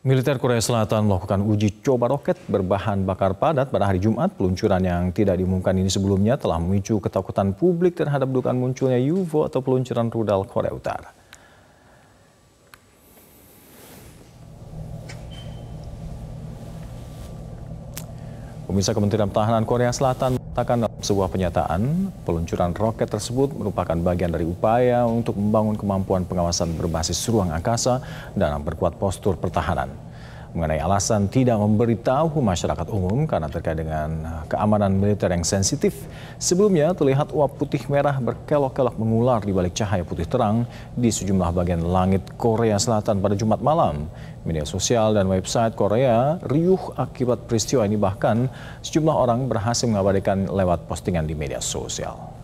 Militer Korea Selatan melakukan uji coba roket berbahan bakar padat pada hari Jumat. Peluncuran yang tidak diumumkan ini sebelumnya telah memicu ketakutan publik terhadap dugaan munculnya UFO atau peluncuran rudal Korea Utara. Pemirsa Kementerian Pertahanan Korea Selatan mengatakan sebuah pernyataan, peluncuran roket tersebut merupakan bagian dari upaya untuk membangun kemampuan pengawasan berbasis ruang angkasa dan memperkuat postur pertahanan mengenai alasan tidak memberitahu masyarakat umum karena terkait dengan uh, keamanan militer yang sensitif. Sebelumnya terlihat uap putih merah berkelok-kelok mengular di balik cahaya putih terang di sejumlah bagian langit Korea Selatan pada Jumat malam. Media sosial dan website Korea riuh akibat peristiwa ini bahkan sejumlah orang berhasil mengabadikan lewat postingan di media sosial.